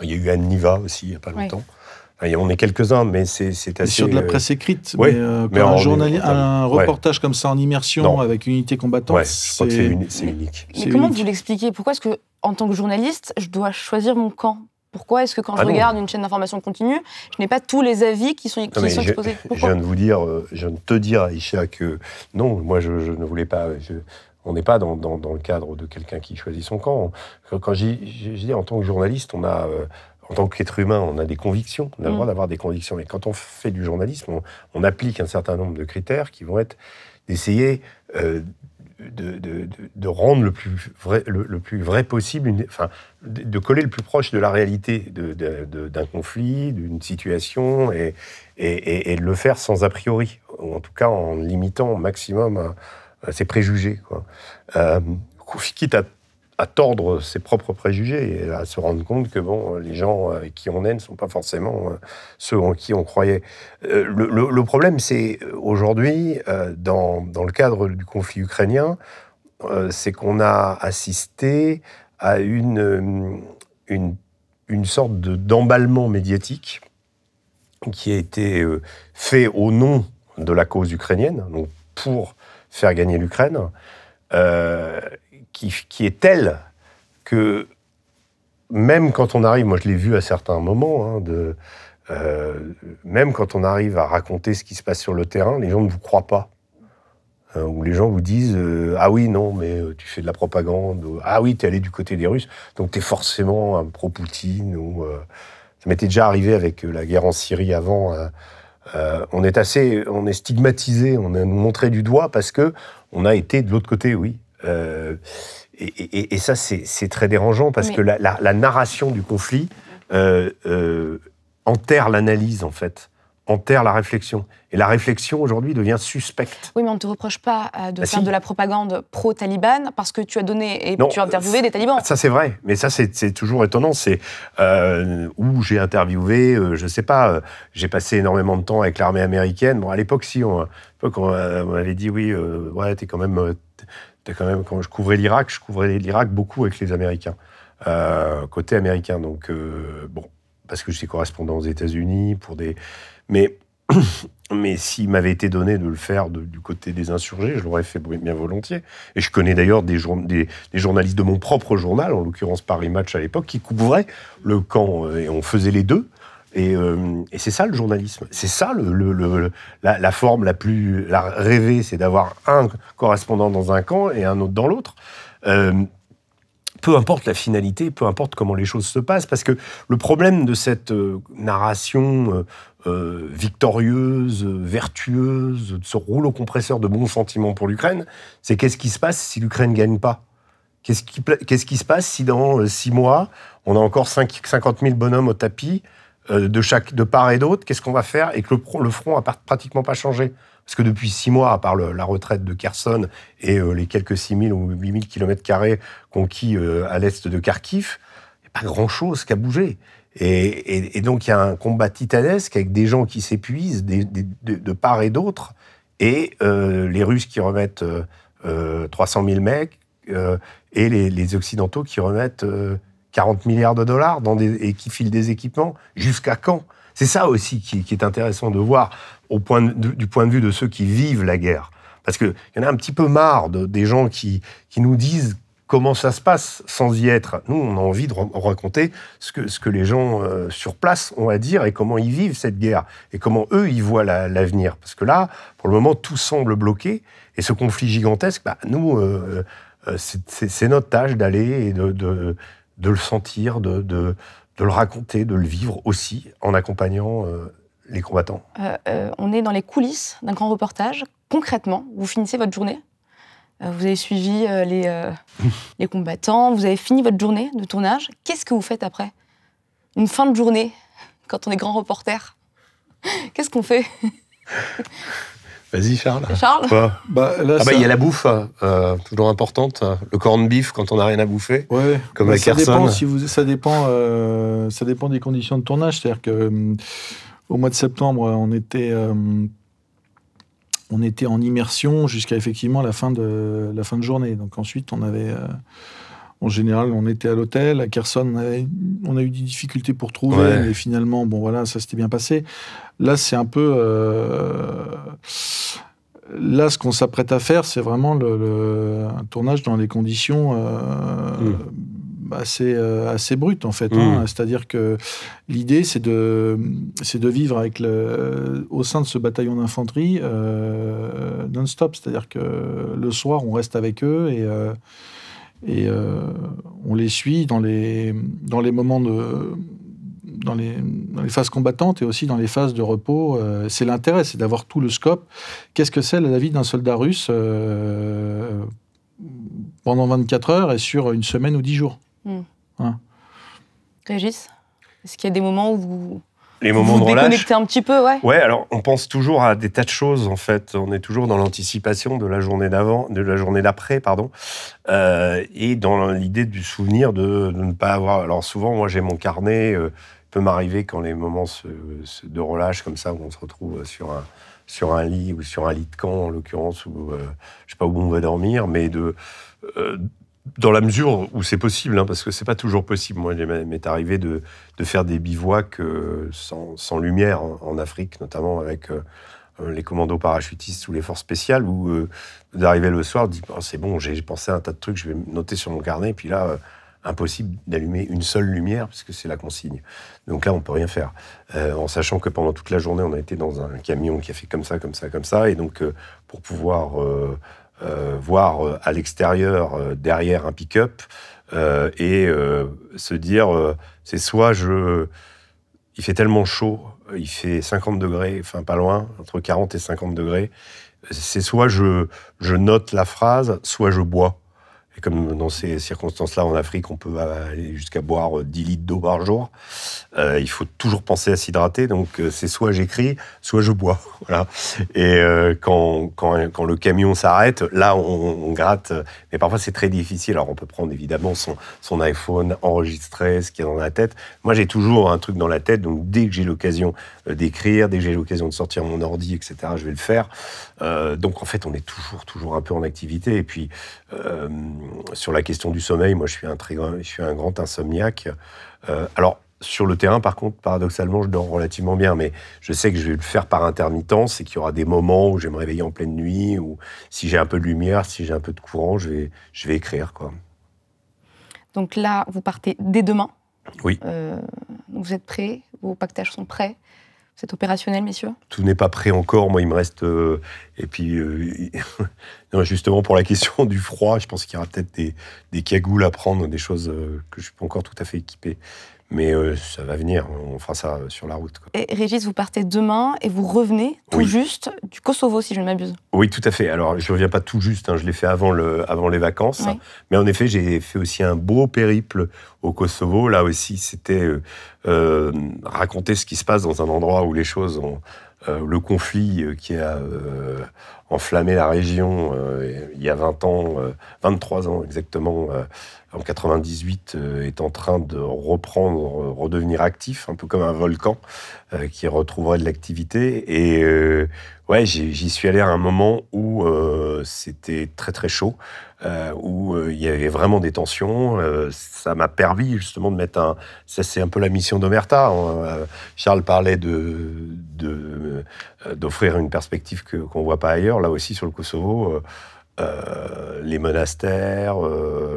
Il y a eu Anne Niva aussi, il n'y a pas longtemps. on est quelques-uns, mais c'est assez... Sur de la presse écrite, mais, un, journal... un, reportage comme ça en immersion avec une unité combattante, c'est unique. Mais comment vous l'expliquez Pourquoi est-ce que, en tant que journaliste, je dois choisir mon camp pourquoi est-ce que quand ah je regarde une chaîne d'information continue, je n'ai pas tous les avis qui sont, exposés Je viens de vous dire, euh, je viens te dire, Aïcha, que non, moi je, ne voulais pas. on n'est pas dans, le cadre de quelqu'un qui choisit son camp. Quand je dis en tant que journaliste, on a euh, en tant qu'être humain, on a des convictions, on a le droit mm. d'avoir des convictions. Et quand on fait du journalisme, on, applique un certain nombre de critères qui vont être d'essayer euh, de, de, de, rendre le plus vrai, le, plus vrai possible, une, enfin, de, coller le plus proche de la réalité d'un conflit, d'une situation, et, et, et, de le faire sans a priori, ou en tout cas en limitant au maximum ses préjugés. Quoi. Euh, quitte à à tordre ses propres préjugés et à se rendre compte que bon, les gens euh, qui on est ne sont pas forcément euh, ceux en qui on croyait. Euh, le, le, problème, c'est aujourd'hui, dans, dans, le cadre du conflit ukrainien, c'est qu'on a assisté à une, une, une sorte d'emballement médiatique qui a été fait au nom de la cause ukrainienne, donc pour faire gagner l'Ukraine qui, est telle que même quand on arrive, moi je l'ai vu à certains moments, hein, de, euh, même quand on arrive à raconter ce qui se passe sur le terrain, les gens ne vous croient pas. Hein, ou les gens vous disent euh, Ah oui, non, mais euh, tu fais de la propagande, Ah oui, tu es allé du côté des Russes, donc tu es forcément un pro-Poutine. Ou, ça m'était déjà arrivé avec la guerre en Syrie avant. Hein. on est assez, on est stigmatisé, on est montré du doigt parce que on a été de l'autre côté, oui. Euh, et, ça, c'est très dérangeant parce que la, narration du conflit euh, euh, enterre l'analyse, en fait enterre la réflexion. Et la réflexion, aujourd'hui, devient suspecte. Oui, mais on ne te reproche pas de bah, faire de la propagande pro-Taliban parce que tu as donné et tu as interviewé des talibans. Ça, c'est vrai. Mais ça, c'est toujours étonnant. C'est où j'ai interviewé, je ne sais pas, j'ai passé énormément de temps avec l'armée américaine. Bon, à l'époque, si, on, on, avait dit, oui, ouais, es quand même quand je couvrais l'Irak, je couvrais l'Irak beaucoup avec les Américains, euh, côté américain. Donc, euh, bon, parce que je suis correspondant aux États-Unis pour des. Mais, mais s'il m'avait été donné de le faire du côté des insurgés, je l'aurais fait bien volontiers. Et je connais d'ailleurs des, des, journalistes de mon propre journal, en l'occurrence Paris Match à l'époque, qui couvraient le camp. Euh, et on faisait les deux. Euh, et, c'est ça le journalisme. C'est ça le, la, forme la plus la rêvée, c'est d'avoir un correspondant dans un camp et un autre dans l'autre. Euh, peu importe la finalité, peu importe comment les choses se passent, parce que le problème de cette euh, narration victorieuse, vertueuse, de ce rouleau compresseur de bons sentiments pour l'Ukraine, c'est qu'est-ce qui se passe si l'Ukraine ne gagne pas Qu'est-ce qui, qui, se passe si dans six mois, on a encore 5, 50 000 bonhommes au tapis euh, de, chaque, de part et d'autre, qu'est-ce qu'on va faire et que le, front n'a pratiquement pas changé. Parce que depuis six mois, à part la retraite de Kherson et euh, les quelques 6 000 ou 8 000 carrés conquis euh, à l'est de Kharkiv, il n'y a pas grand-chose qui a bougé. Et, donc il y a un combat titanesque avec des gens qui s'épuisent de, part et d'autre, et les Russes qui remettent 300 000 mecs, et les, Occidentaux qui remettent 40 milliards de dollars dans des, et qui filent des équipements. Jusqu'à quand C'est ça aussi qui, est intéressant de voir au point du point de vue de ceux qui vivent la guerre. Parce qu'il y en a un petit peu marre des gens qui, qui nous disent comment ça se passe sans y être. Nous, on a envie de raconter ce que, ce que les gens euh, sur place ont à dire et comment ils vivent cette guerre et comment eux, ils voient l'avenir. Parce que là, pour le moment, tout semble bloqué et ce conflit gigantesque, bah, nous, euh, euh, c'est notre tâche d'aller et de, de, de le sentir, de, le raconter, de le vivre aussi en accompagnant euh, les combattants euh, euh, On est dans les coulisses d'un grand reportage. Concrètement, vous finissez votre journée. Vous avez suivi les, les combattants, vous avez fini votre journée de tournage. Qu'est-ce que vous faites après Une fin de journée, quand on est grand reporter, qu'est-ce qu'on fait Vas-y, Charles. Charles bah, là, ah bah, Il y a la bouffe, hein, euh, toujours importante. Hein. Le corn beef quand on n'a rien à bouffer. Ouais. Comme bah, ça Dépend si vous, ça, dépend, euh, ça dépend des conditions de tournage. C'est-à-dire qu'au euh, mois de septembre, on était, on était en immersion jusqu'à effectivement la fin, de, la fin de journée. Donc ensuite, on avait. En général, on était à l'hôtel. À Kerson, on, a eu des difficultés pour trouver. Mais finalement, bon, voilà, ça s'était bien passé. Là, c'est un peu. Euh, là, ce qu'on s'apprête à faire, c'est vraiment le, un tournage dans des conditions. Euh, hmm. euh, assez, brutes, assez en fait. Hein. Hmm. C'est-à-dire que l'idée, c'est de, c'est de vivre avec le, au sein de ce bataillon d'infanterie non-stop. C'est-à-dire que le soir, on reste avec eux et et euh, on les suit dans les, dans les moments de. Dans les, phases combattantes et aussi dans les phases de repos. Euh, c'est l'intérêt, c'est d'avoir tout le scope. Qu'est-ce que c'est la vie d'un soldat russe euh, pendant 24 heures et sur une semaine ou 10 jours hmm. hein Régis, est-ce qu'il y a des moments où vous, les moments vous de un petit peu, ouais. Ouais, alors on pense toujours à des tas de choses en fait. On est toujours dans l'anticipation de la journée d'avant, de la journée d'après, pardon, euh, et dans l'idée du souvenir de, ne pas avoir. Alors souvent, moi, j'ai mon carnet. Euh, il peut m'arriver quand les moments se, de relâche comme ça, où on se retrouve euh, sur un sur un lit ou sur un lit de camp en l'occurrence, ou je je sais pas où on va dormir, mais de dans la mesure où c'est possible, hein, parce que c'est pas toujours possible. Moi, il m'est arrivé de, de, faire des bivouacs euh, sans, sans, lumière en, Afrique, notamment avec euh, euh, les commandos parachutistes ou les forces spéciales, où d'arriver le soir, dit oh, c'est bon, j'ai pensé à un tas de trucs, je vais noter sur mon carnet, puis là. Impossible d'allumer une seule lumière parce que c'est la consigne. Donc là, on peut rien faire. en sachant que pendant toute la journée, on a été dans un camion qui a fait comme ça, comme ça, comme ça. Et donc, pour pouvoir euh, voir euh, à l'extérieur, euh, derrière un pick-up, et se dire, c'est soit je... Il fait tellement chaud, il fait 50 degrés, enfin pas loin, entre 40 et 50 degrés. C'est soit je note la phrase, soit je bois. Et comme dans ces circonstances-là, en Afrique, on peut aller jusqu'à boire 10 euh, litres d'eau par jour, euh, il faut toujours penser à s'hydrater. Donc, euh, c'est soit j'écris, soit je bois. Voilà. Et quand, quand, quand, le camion s'arrête, là, on, gratte. Mais parfois, c'est très difficile. Alors, on peut prendre évidemment son, son iPhone, enregistrer ce qu'il y a dans la tête. Moi, j'ai toujours un truc dans la tête. Donc, dès que j'ai l'occasion d'écrire, dès que j'ai l'occasion de sortir mon ordi, etc., je vais le faire. donc, en fait, on est toujours, toujours un peu en activité. Et puis, sur la question du sommeil, moi je suis un, très, je suis un grand insomniaque. Euh, alors, sur le terrain, par contre, paradoxalement, je dors relativement bien, mais je sais que je vais le faire par intermittence et qu'il y aura des moments où je vais me réveiller en pleine nuit, ou si j'ai un peu de lumière, si j'ai un peu de courant, je vais, je vais écrire. Quoi. Donc là, vous partez dès demain Oui. Euh, vous êtes prêts, vos pactages sont prêts. C'est opérationnel, messieurs Tout n'est pas prêt encore. Moi, il me reste. Euh, et puis, euh, justement, pour la question du froid, je pense qu'il y aura peut-être des, cagoules à prendre, des choses euh, que je ne suis pas encore tout à fait équipé. Mais euh, ça va venir, on fera ça euh, sur la route. Et Régis, vous partez demain et vous revenez tout juste du Kosovo, si je ne m'abuse. Oui, tout à fait. Alors, je ne reviens pas tout juste, hein, je l'ai fait avant, le, avant les vacances. Mais en effet, j'ai fait aussi un beau périple au Kosovo. Là aussi, c'était euh, raconter ce qui se passe dans un endroit où les choses ont euh, le conflit euh, qui a euh, enflammé la région il y a 20 ans, 23 ans exactement, en 98, est en train de reprendre, redevenir actif, un peu comme un volcan qui retrouverait de l'activité. Et Ouais, j'y suis allé à un moment où euh, c'était très très chaud, euh, où euh, il y avait vraiment des tensions. ça m'a permis justement de mettre un. Ça, c'est un peu la mission d'Omerta. Hein. Charles parlait de d'offrir une perspective qu'on ne voit pas ailleurs. Là aussi, sur le Kosovo. les monastères,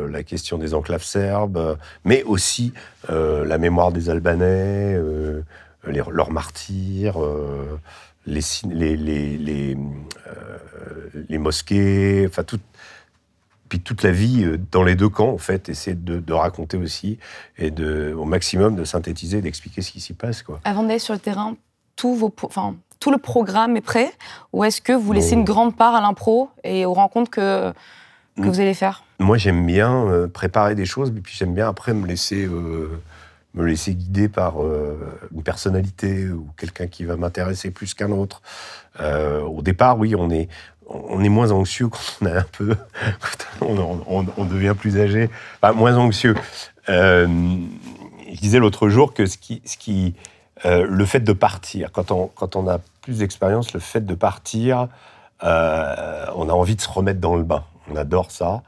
la question des enclaves serbes, mais aussi la mémoire des Albanais, leurs martyrs les, euh, les, mosquées, enfin tout, puis toute la vie euh, dans les deux camps, en fait, essayer de, raconter aussi et de, au maximum de synthétiser, d'expliquer ce qui s'y passe. Quoi. Avant d'aller sur le terrain, tout, vos, enfin, tout le programme est prêt ou est-ce que vous laissez une grande part à l'impro et aux rencontres que, vous allez faire Moi, j'aime bien euh, préparer des choses, mais puis j'aime bien après me laisser me laisser guider par euh, une personnalité ou quelqu'un qui va m'intéresser plus qu'un autre. Euh, au départ, oui, on est, on est moins anxieux quand on un peu, on, devient plus âgé, enfin, moins anxieux. Euh, je disais l'autre jour que ce qui, ce qui le fait de partir, quand on, quand on a plus d'expérience, le fait de partir, on a envie de se remettre dans le bain. On adore ça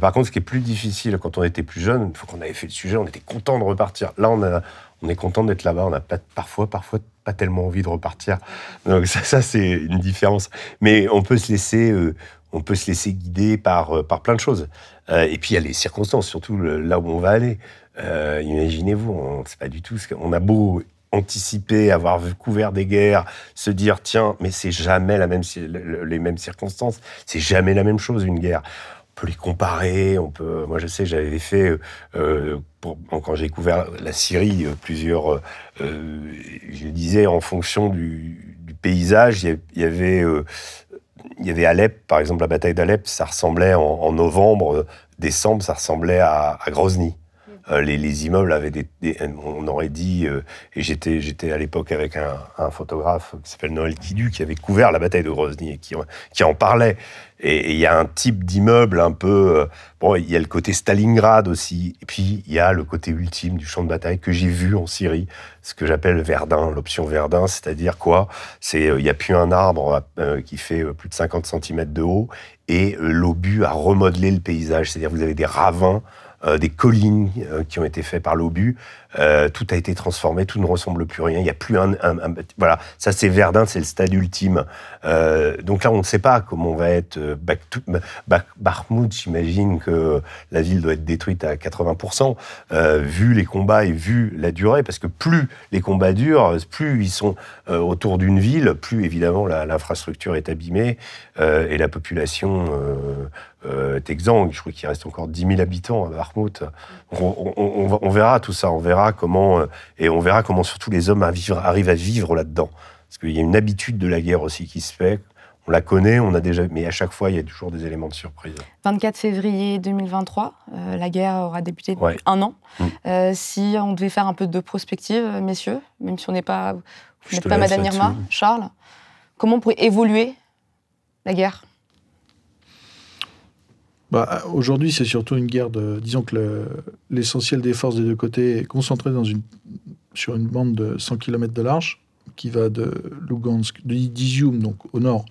par contre, ce qui est plus difficile quand on était plus jeune, une fois qu'on avait fait le sujet, on était content de repartir. Là, on, on est content d'être là-bas. On n'a parfois, parfois pas tellement envie de repartir. Donc ça, c'est une différence. Mais on peut se laisser, euh, on peut se laisser guider par, euh, par plein de choses. Euh, et puis il y a les circonstances, surtout là où on va aller. Imaginez-vous, on sait pas du tout ce qu'on a beau anticiper, avoir couvert des guerres, se dire tiens, mais c'est jamais la même, les mêmes circonstances, c'est jamais la même chose une guerre peut les comparer. On peut, moi, je sais, j'avais fait euh, euh, quand j'ai couvert la Syrie, euh, plusieurs. je disais en fonction du, paysage, il y, avait. il y avait Alep, par exemple, la bataille d'Alep, ça ressemblait en, novembre, décembre, ça ressemblait à Grozny. Euh, les, immeubles avaient des, on aurait dit, euh, et j'étais, à l'époque avec un, photographe qui s'appelle Noël Kidu, qui avait couvert la bataille de Grozny et qui, en parlait. Et il y a un type d'immeuble un peu. Euh, bon, il y a le côté Stalingrad aussi. Et puis, il y a le côté ultime du champ de bataille que j'ai vu en Syrie, ce que j'appelle Verdun, l'option Verdun. C'est-à-dire quoi C'est Il n'y a plus un arbre qui fait plus de 50 cm de haut et l'obus a remodelé le paysage. C'est-à-dire vous avez des ravins euh, des collines euh, qui ont été faites par l'obus. Euh, tout a été transformé, tout ne ressemble plus à rien. Il n'y a plus un, Voilà, ça c'est Verdun, c'est le stade ultime. donc là, on ne sait pas comment on va être. Bakhmut, j'imagine que la ville doit être détruite à 80%, vu les combats et vu la durée, parce que plus les combats durent, plus ils sont autour d'une ville, plus évidemment l'infrastructure est abîmée et la population euh, est exsangue. je crois qu'il reste encore 10 000 habitants à Bakhmut. On, verra tout ça, on verra comment, euh, et on verra comment surtout les hommes arrivent à vivre là-dedans. Parce qu'il y a une habitude de la guerre aussi qui se fait. On la connaît, on a déjà, mais à chaque fois, il y a toujours des éléments de surprise. 24 février 2023, euh, la guerre aura débuté depuis un an. Mm. si on devait faire un peu de prospective, messieurs, même si on n'est pas, pas Madame Irma, Charles, comment pourrait évoluer la guerre bah, aujourd'hui, c'est surtout une guerre de. Disons que l'essentiel des forces des deux côtés est concentré sur une bande de 100 km de large qui va de Lugansk, de Izium, donc au nord,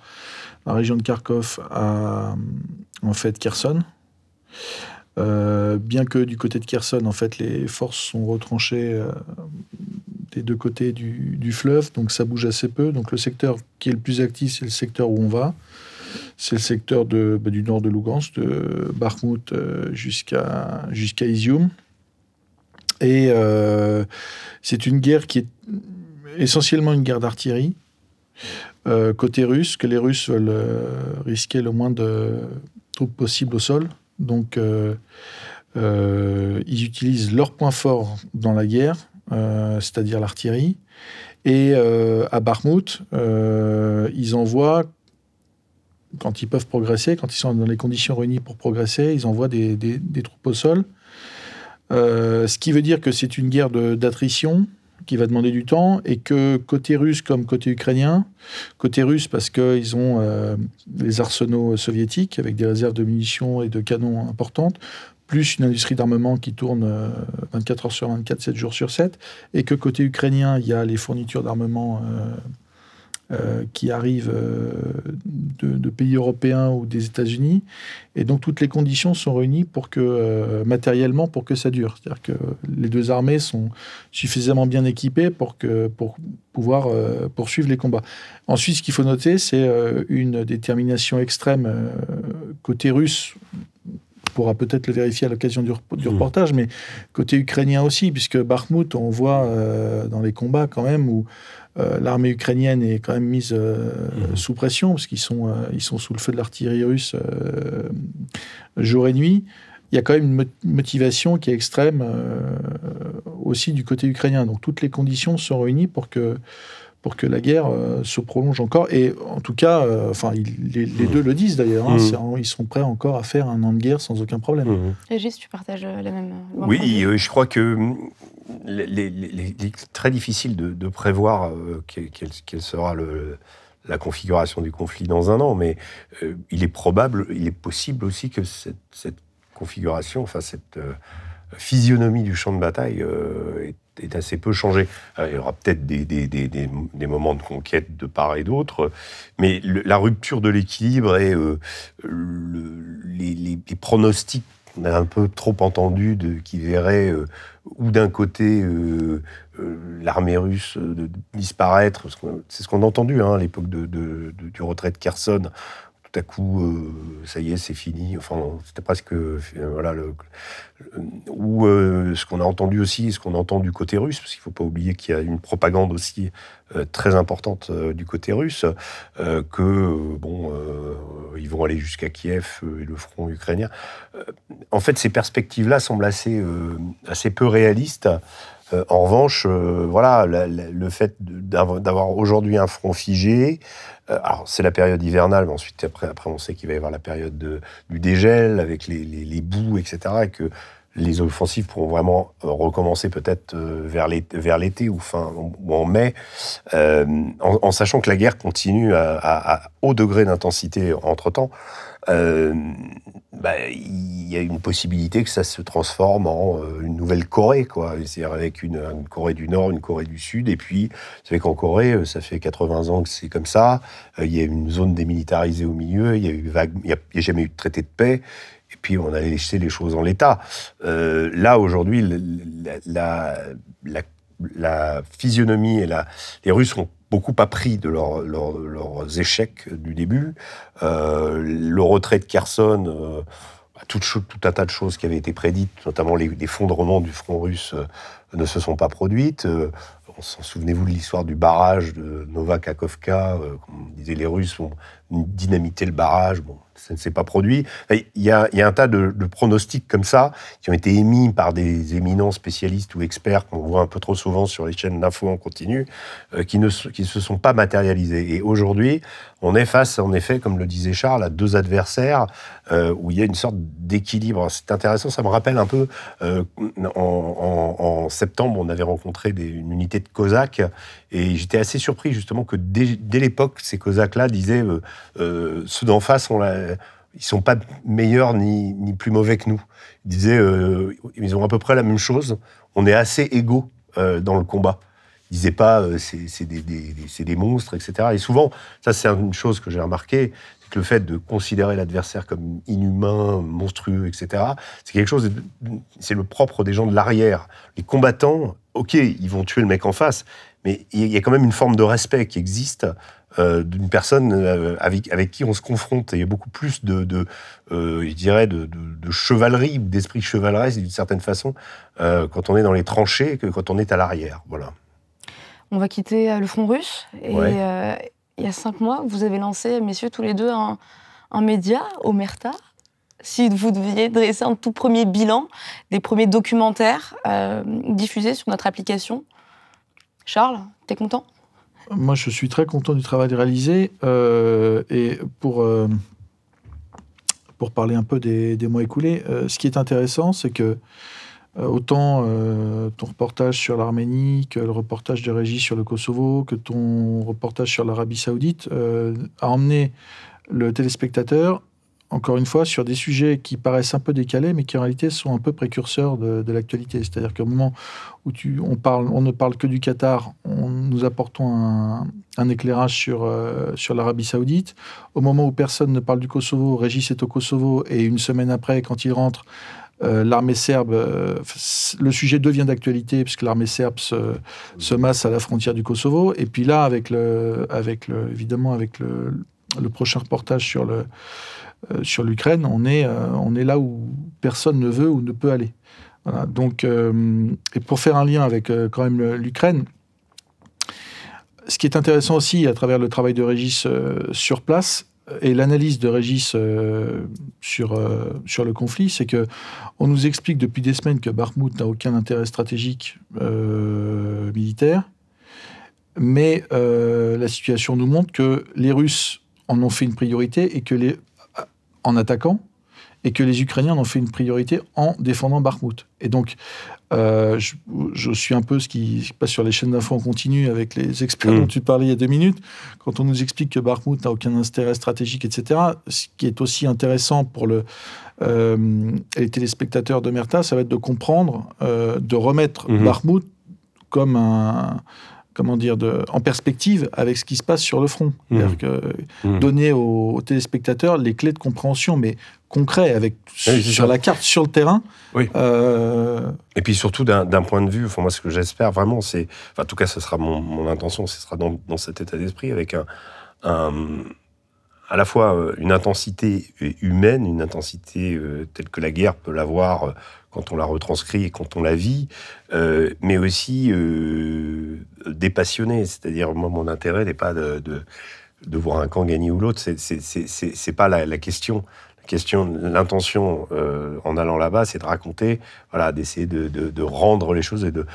la région de Kharkov, à en fait Kherson. Euh, bien que du côté de Kherson, en fait, les forces sont retranchées euh, des deux côtés du, du, fleuve, donc ça bouge assez peu. Donc le secteur qui est le plus actif, c'est le secteur où on va c'est le secteur bah, du nord de Lugansk, de Bakhmut euh, jusqu'à jusqu'à Izium. Et euh, c'est une guerre qui est essentiellement une guerre d'artillerie. Euh, côté russe, que les Russes veulent risquer le moins de troupes possible au sol. Donc, ils utilisent leur point fort dans la guerre, c'est-à-dire l'artillerie. Et à Bakhmut, ils envoient quand ils peuvent progresser, quand ils sont dans les conditions réunies pour progresser, ils envoient des, des, troupes au sol. Euh, ce qui veut dire que c'est une guerre d'attrition qui va demander du temps et que côté russe comme côté ukrainien, côté russe parce qu'ils ont euh, les arsenaux soviétiques avec des réserves de munitions et de canons importantes, plus une industrie d'armement qui tourne 24 euh, heures sur 24, 7 jours sur 7, et que côté ukrainien, il y a les fournitures d'armement euh, qui arrivent euh, de, pays européens ou des États-Unis. Et donc toutes les conditions sont réunies pour que, euh, matériellement, pour que ça dure. C'est-à-dire que les deux armées sont suffisamment bien équipées pour, que, pour pouvoir poursuivre les combats. Ensuite, ce qu'il faut noter, c'est une détermination extrême côté russe pourra peut-être le vérifier à l'occasion du, mmh. reportage, mais côté ukrainien aussi, puisque Bakhmut, on voit dans les combats quand même où euh, l'armée ukrainienne est quand même mise euh, mhm. sous pression, parce qu'ils sont, euh, ils sont sous le feu de l'artillerie russe jour et nuit. Il y a quand même une motivation qui est extrême aussi du côté ukrainien. Donc toutes les conditions sont réunies pour que pour que la guerre se prolonge encore. Et en tout cas, enfin, les, mhm. deux le disent d'ailleurs, hein, mhm. ils sont prêts encore à faire un an de guerre sans aucun problème. Et juste, tu partages la même. Oui, je crois que hum, est très difficile de, prévoir euh, quelle, sera le, la configuration du conflit dans un an, mais euh, il est probable, il est possible aussi que cette, configuration, enfin cette euh, physionomie du champ de bataille est, assez peu changée. il y aura peut-être des, moments de conquête de part et d'autre, mais la rupture de l'équilibre et le, les, les pronostics on a un peu trop entendu qui verrait euh, ou d'un côté euh, euh, l'armée russe disparaître, c'est ce qu'on a entendu hein, à l'époque du retrait de Kherson, coup, euh, ça y est, c'est fini. Enfin, c'était presque. Euh, voilà. Le, ou euh, ce qu'on a entendu aussi, ce qu'on entend du côté russe, parce qu'il faut pas oublier qu'il y a une propagande aussi très importante du côté russe, que, bon, ils vont aller jusqu'à Kiev et le front ukrainien. en fait, ces perspectives-là semblent assez, assez peu réalistes. Euh, en revanche, euh, voilà, le fait d'avoir aujourd'hui un front figé, euh, c'est la période hivernale, mais ensuite après, après on sait qu'il va y avoir la période du dégel avec les, les, boues, etc. Et que les offensives pourront vraiment recommencer peut-être vers l'été, ou fin en mai, en, sachant que la guerre continue à haut degré d'intensité entre temps euh, bah, il y a une possibilité que ça se transforme en euh, une nouvelle Corée, quoi. C'est-à-dire avec une, Corée du Nord, une Corée du Sud, et puis, vous savez qu'en Corée, euh, ça fait 80 ans que c'est comme ça. Euh, il y a une zone démilitarisée au milieu, il n'y a, jamais eu de traité de paix et puis on a laissé les choses en l'état. là, aujourd'hui, la, la, la, physionomie et les Russes ont beaucoup appris de leurs échecs du début. Euh, le retrait de Kherson, euh, bah, tout, tout, un tas de choses qui avaient été prédites, notamment les, du front russe, euh, ne se sont pas produites. on souvenez-vous de l'histoire du barrage de Nova Kakovka, comme les Russes, ont dynamité le barrage. Bon, ça ne s'est pas produit. Il y, a, un tas de, pronostics comme ça qui ont été émis par des éminents spécialistes ou experts qu'on voit un peu trop souvent sur les chaînes d'infos en continu, euh, qui ne se sont pas matérialisés. Et aujourd'hui, on est face, en effet, comme le disait Charles, à deux adversaires euh, où il y a une sorte d'équilibre. C'est intéressant, ça me rappelle un peu, euh, en, septembre, on avait rencontré des, une unité de Cosaques et j'étais assez surpris justement que dès, l'époque, ces Cosaques-là disaient euh, euh, ceux d'en face, on ne ils sont pas meilleurs ni, plus mauvais que nous. Ils disaient euh, ils ont à peu près la même chose. On est assez égaux dans le combat. Ils disaient pas c'est des, monstres, etc. Et souvent, ça c'est une chose que j'ai remarqué, c'est que le fait de considérer l'adversaire comme inhumain, monstrueux, etc. C'est quelque chose, c'est le propre des gens de l'arrière. Les combattants, ok, ils vont tuer le mec en face, mais il y a quand même une forme de respect qui existe euh, d'une personne euh, avec, avec qui on se confronte. il y a beaucoup plus de, euh, je dirais, de, chevalerie d'esprit chevaleresque d'une certaine façon quand on est dans les tranchées que quand on est à l'arrière. Voilà. On va quitter le front russe. Et il y a cinq mois, vous avez lancé, messieurs, tous les deux, un média, Omerta. Si vous deviez dresser un tout premier bilan des premiers documentaires diffusés sur notre application, Charles, tu es content Moi, je suis très content du travail réalisé. Euh, et pour, euh, pour parler un peu des, mois écoulés, euh, ce qui est intéressant, c'est que autant ton reportage sur l'Arménie que le reportage de Régis sur le Kosovo, que ton reportage sur l'Arabie saoudite a emmené le téléspectateur encore une fois, sur des sujets qui paraissent un peu décalés, mais qui en réalité sont un peu précurseurs de, l'actualité. C'est-à-dire qu'au moment où tu, on, parle, on ne parle que du Qatar, on, nous apportons un, éclairage sur, euh, sur l'Arabie saoudite. Au moment où personne ne parle du Kosovo, Régis est au Kosovo, et une semaine après, quand il rentre, euh, l'armée serbe, euh, le sujet devient d'actualité puisque l'armée serbe se, masse à la frontière du Kosovo. Et puis là, avec le, avec évidemment, avec le, le prochain reportage sur le, euh, sur l'Ukraine, on, est euh, on est là où personne ne veut ou ne peut aller. donc, euh, et pour faire un lien avec quand même l'Ukraine, ce qui est intéressant aussi à travers le travail de Régis sur place, et l'analyse de Régis sur, sur le conflit, c'est que on nous explique depuis des semaines que Barmout n'a aucun intérêt stratégique militaire, mais la situation nous montre que les Russes en ont fait une priorité et que les en attaquant et que les Ukrainiens en ont fait une priorité en défendant Bakhmut. Et donc, euh, je, suis un peu ce qui passe sur les chaînes d'infos en continu avec les experts hmm. dont tu parlais il y a deux minutes. Quand on nous explique que Bakhmut n'a aucun intérêt stratégique, etc., ce qui est aussi intéressant pour le, euh, les téléspectateurs de Merta, ça va être de comprendre, euh, de remettre mmh. comme un, comment dire, de, en perspective avec ce qui se passe sur le front. Mmh. Que mmh. Donner aux, téléspectateurs les clés de compréhension, mais concret, avec sur la carte, sur le terrain. Euh, Et puis surtout d'un point de vue, enfin moi ce que j'espère vraiment, c'est, en tout cas ce sera mon, intention, ce sera dans, cet état d'esprit avec un à la fois euh, une intensité euh, humaine, une intensité euh, telle que la guerre peut l'avoir quand on la retranscrit et quand on la vit, mais aussi dépassionnée. C'est-à-dire, moi, mon intérêt n'est pas de, de, voir un camp gagner ou l'autre, c'est pas la question question, l'intention euh, en allant là-bas, c'est de raconter, voilà, d'essayer de, rendre les choses de,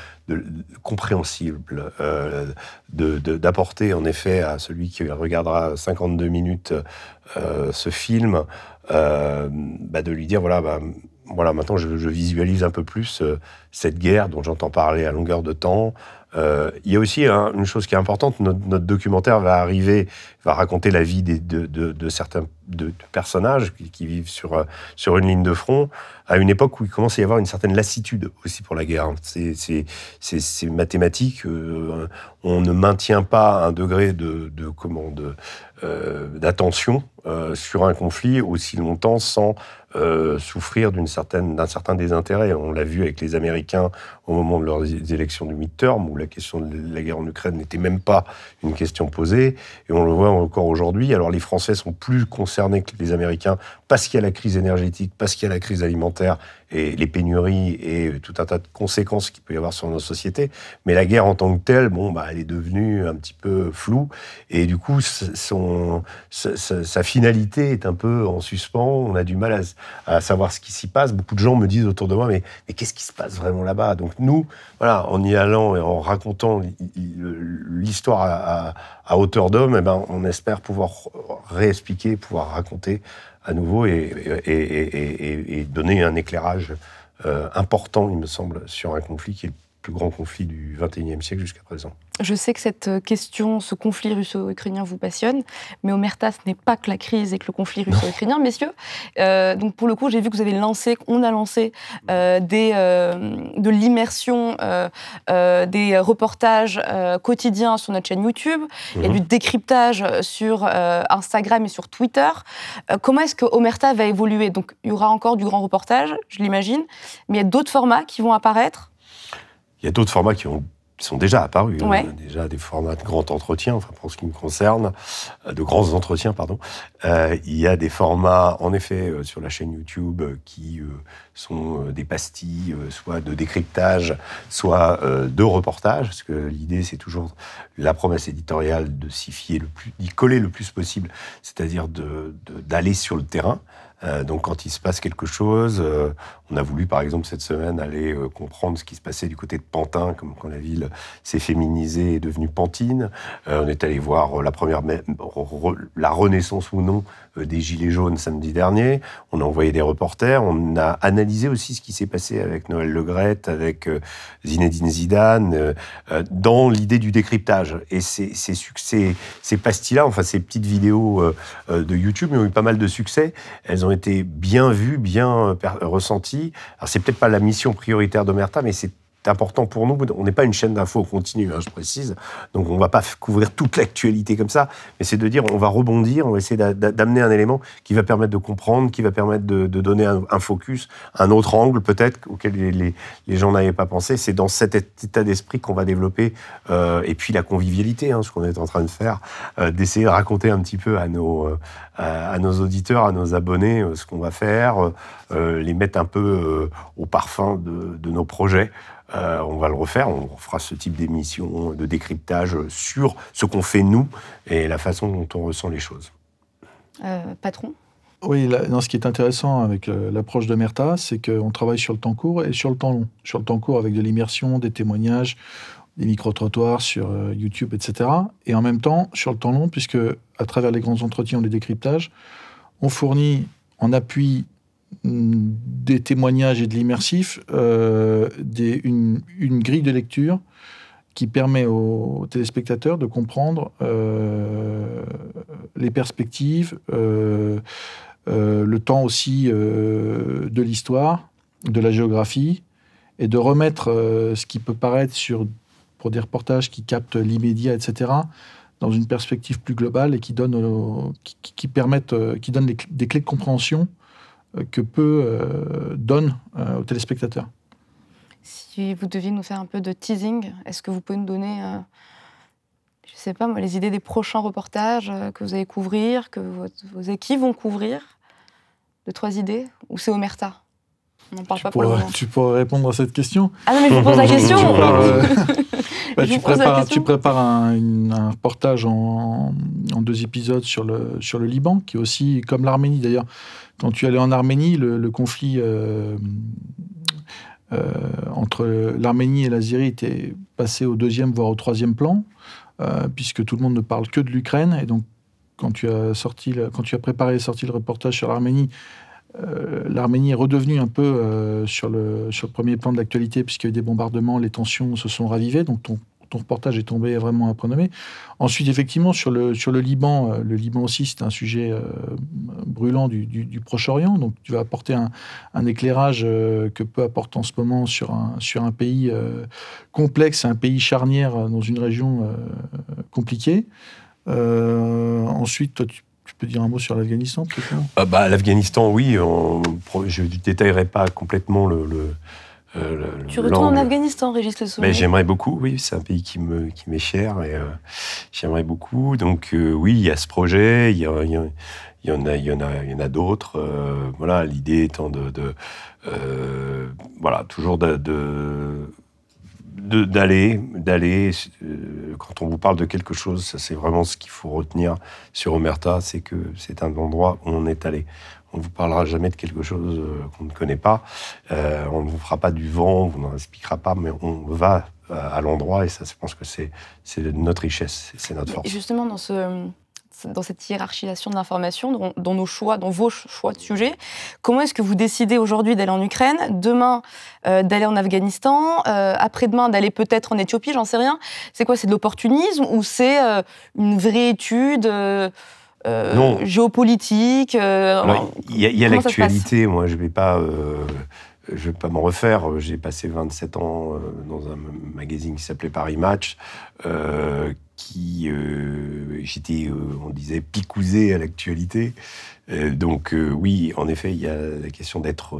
compréhensibles, euh, d'apporter en effet à celui qui regardera 52 minutes euh, ce film, bah, de lui dire, voilà, bah, voilà, maintenant je, visualise un peu plus cette guerre dont j'entends parler à longueur de temps. il y a aussi hein, une chose qui est importante, notre, documentaire va arriver, va raconter la vie des, de, de certains de, personnages qui, vivent sur, euh, sur une ligne de front, à une époque où il commence à y avoir une certaine lassitude aussi pour la guerre. C'est mathématique. Euh, on ne maintient pas un degré de, de comment euh, d'attention sur un conflit aussi longtemps sans souffrir d'une certaine d'un certain désintérêt. On l'a vu avec les Américains au moment de leurs élections du midterm où la question de la guerre en Ukraine n'était même pas une question posée et on le voit encore aujourd'hui. Alors les Français sont plus conscients concerner les Américains parce qu'il y a la crise énergétique, parce qu'il y a la crise alimentaire et les pénuries et euh, tout un tas de conséquences qu'il peut y avoir sur nos sociétés. Mais la guerre en tant que telle, bon, bah, elle est devenue un petit peu floue et du coup, son, sa, finalité est un peu en suspens. On a du mal à, à savoir ce qui s'y passe. Beaucoup de gens me disent autour de moi, mais, mais qu'est-ce qui se passe vraiment là-bas Donc nous, voilà, en y allant et en racontant l'histoire à, hauteur d'homme, eh ben, on espère pouvoir réexpliquer, pouvoir raconter à nouveau et, donner un éclairage euh, important, il me semble, sur un conflit qui est plus grand conflit du 21e siècle jusqu'à présent. Je sais que cette euh, question, ce conflit russo-ukrainien vous passionne, mais Omerta, ce n'est pas que la crise et que le conflit russo-ukrainien, messieurs. Euh, donc pour le coup, j'ai vu que vous avez lancé, on a lancé euh, de l'immersion, des reportages quotidiens sur notre chaîne YouTube, et mhm. du décryptage sur Instagram et sur Twitter. comment est-ce que Omerta va évoluer Donc il y aura encore du grand reportage, je l'imagine, mais il y a d'autres formats qui vont apparaître il y a d'autres formats qui sont déjà apparus. Il y a déjà des formats de grands entretiens, enfin pour ce qui me concerne, euh, de grands entretiens, pardon. Euh, il y a des formats, en effet, euh, sur la chaîne YouTube qui sont des pastilles, soit de décryptage, soit de reportage, parce que l'idée, c'est toujours la promesse éditoriale de s'y fier le plus, d'y coller le plus possible, c'est-à-dire d'aller sur le terrain. Euh, donc quand il se passe quelque chose, euh, on a voulu par exemple cette semaine aller euh, comprendre ce qui se passait du côté de Pantin, comme quand la ville s'est féminisée et est devenue Pantine. on est allé voir la première, la renaissance ou non euh, des Gilets jaunes samedi dernier. On a envoyé des reporters. On a analysé aussi ce qui s'est passé avec Noël Legrette, avec euh, Zinedine Zidane, euh, dans l'idée du décryptage. Et ces, succès, ces pastilles-là, enfin ces petites vidéos de YouTube, ont eu pas mal de succès. Elles ont été bien vues, bien ressenties. Alors c'est peut-être pas la mission prioritaire d'Omerta, mais c'est important pour nous. On n'est pas une chaîne d'infos continue, hein, je précise. Donc on ne va pas couvrir toute l'actualité comme ça, mais c'est de dire on va rebondir, on va essayer d'amener un élément qui va permettre de comprendre, qui va permettre de, donner un, focus, un autre angle peut-être auquel les, gens n'avaient pas pensé. C'est dans cet état d'esprit qu'on va développer, euh, et puis la convivialité, hein, ce qu'on est en train de faire, euh, d'essayer de raconter un petit peu à nos, euh, à, nos auditeurs, à nos abonnés, ce qu'on va faire, les mettre un peu au parfum de, de nos projets. Euh, on va le refaire, on fera ce type d'émission de décryptage sur ce qu'on fait nous et la façon dont on ressent les choses. Euh, patron Oui, ce qui est intéressant avec euh, l'approche de Merta, c'est qu'on travaille sur le temps court et sur le temps long. Sur le temps court avec de l'immersion, des témoignages, des micro-trottoirs sur YouTube, etc. Et en même temps, sur le temps long, puisque à travers les grands entretiens ou les décryptages, on fournit en appui des témoignages et de l'immersif, euh, une, grille de lecture qui permet aux téléspectateurs de comprendre euh, les perspectives, euh, le temps aussi de l'histoire, de la géographie, et de remettre ce qui peut paraître sur, pour des reportages qui captent l'immédiat, etc., dans une perspective plus globale et qui, donne, qui, permettent, qui donne des clés de compréhension euh, que peu euh, donne euh, aux téléspectateurs. Si vous deviez nous faire un peu de teasing, est-ce que vous pouvez nous donner, je ne sais pas les idées des prochains reportages que vous allez couvrir, que vos équipes vont couvrir Deux, trois idées Ou c'est Omerta On n'en parle tu pas pourrais, pour le moment. Tu pourrais répondre à cette question Ah non, mais je vous pose la question bah, tu, prépares, un, reportage en, deux épisodes sur le, sur le Liban, qui est aussi, comme l'Arménie d'ailleurs, quand tu allais en Arménie, le, conflit euh, euh, entre l'Arménie et l'Azérie était passé au deuxième, voire au troisième plan, euh, puisque tout le monde ne parle que de l'Ukraine. Et donc, quand tu as, sorti quand tu as préparé et sorti le reportage sur l'Arménie, l'Arménie est redevenue un peu sur le, premier plan de l'actualité, puisqu'il y a eu des bombardements, les tensions se sont ravivées ton reportage est tombé vraiment à pronommer. Ensuite, effectivement, sur le, sur le Liban, euh, le Liban aussi, c'est un sujet euh, brûlant du, du, Proche-Orient. Donc, tu vas apporter un, un éclairage euh, que peu apporte en ce moment sur un, sur un pays complexe, un pays charnière dans une région compliquée. ensuite, toi, tu peux dire un mot sur l'Afghanistan ah bah, L'Afghanistan, oui. je ne détaillerai pas complètement le euh, tu retournes en Afghanistan, Régis Le Mais j'aimerais beaucoup, oui, c'est un pays qui me qui m'est cher et euh, j'aimerais beaucoup. Donc euh, oui, il y a ce projet, il y, en a, il y en a, a d'autres. voilà, l'idée étant de, voilà toujours de, d'aller, d'aller. Quand on vous parle de quelque chose, c'est vraiment ce qu'il faut retenir sur Omerta, c'est que c'est un endroit où on est allé. On ne vous parlera jamais de quelque chose euh, qu'on ne connaît pas. Euh, on ne vous fera pas du vent, on vous n'en expliquera pas, mais on va euh, à l'endroit et ça, je pense que c'est notre richesse, c'est notre force. Et justement, dans ce, dans cette hiérarchisation de l'information, dans, nos choix, dans vos choix de sujets. Comment est-ce que vous décidez aujourd'hui d'aller en Ukraine, demain d'aller en Afghanistan, après-demain d'aller peut-être en Éthiopie, j'en sais rien. C'est quoi C'est de l'opportunisme ou c'est une vraie étude euh, géopolitique euh, Il y a, l'actualité, moi je ne vais pas, euh, je vais pas m'en refaire. J'ai passé 27 ans euh, dans un magazine qui s'appelait Paris Match, qui j'étais, on disait, picousé à l'actualité donc oui, en effet, il y a la question d'être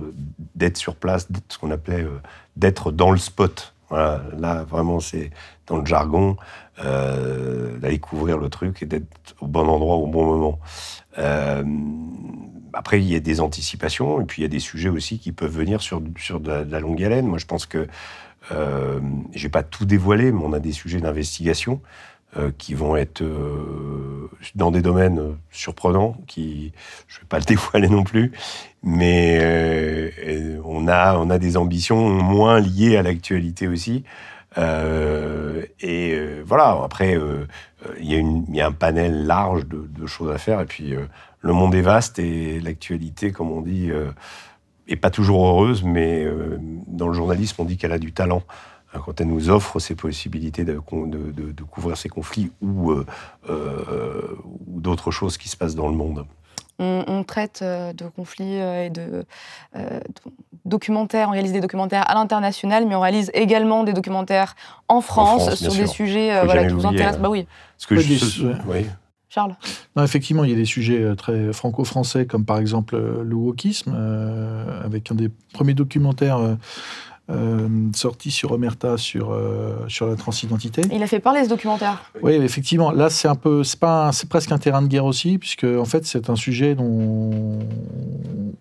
sur place, ce qu'on appelait d'être dans le spot là, vraiment, c'est dans le jargon, euh, d'aller couvrir le truc et d'être au bon endroit au bon moment. Euh, après, il y a des anticipations, et puis il y a des sujets aussi qui peuvent venir sur, de, la, longue haleine. Moi, je pense que euh, je n'ai pas tout dévoilé, mais on a des sujets d'investigation euh, qui vont être euh, dans des domaines euh, surprenants, qui je ne vais pas le dévoiler non plus, mais on, a, on a des ambitions moins liées à l'actualité aussi. et voilà, après, il y, a un panel large de, de choses à faire, et puis le monde est vaste et l'actualité, comme on dit, n'est pas toujours heureuse, mais dans le journalisme, on dit qu'elle a du talent. Euh, quand elle nous offre ces possibilités de, couvrir ces conflits euh, euh, ou, d'autres choses qui se passent dans le monde. On, traite de conflits et de, documentaires, on réalise des documentaires à l'international, mais on réalise également des documentaires en France, sur des sujets qui vous intéressent. Bah oui. ce que je, oui. Charles non, Effectivement, il y a des sujets très franco-français, comme par exemple le wokisme, avec un des premiers documentaires euh, sorti sur Omerta, sur, euh, sur la transidentité. Il a fait parler ce documentaire. Oui, effectivement. Là, c'est un peu, c'est c'est presque un terrain de guerre aussi, puisque en fait, c'est un sujet dont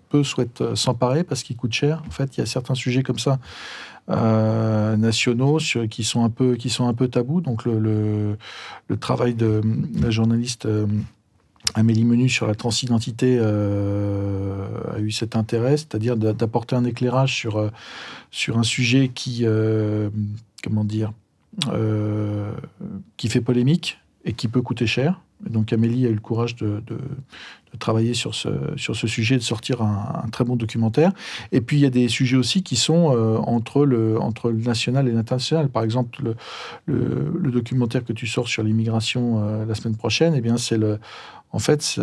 peu souhaitent euh, s'emparer parce qu'il coûte cher. En fait, il y a certains sujets comme ça nationaux qui sont un peu qui sont un peu tabous. Donc le, le travail de la journaliste. Amélie Menu sur la transidentité euh, a eu cet intérêt, c'est-à-dire d'apporter un éclairage sur, euh, sur un sujet qui, euh, comment dire, qui fait polémique et qui peut coûter cher. Donc Amélie a eu le courage de, travailler sur ce, sur ce sujet, de sortir un, très bon documentaire. Et puis il y a des sujets aussi qui sont euh, entre, le, national et l'international. Par exemple, le, documentaire que tu sors sur l'immigration euh, la semaine prochaine, eh bien c'est en fait,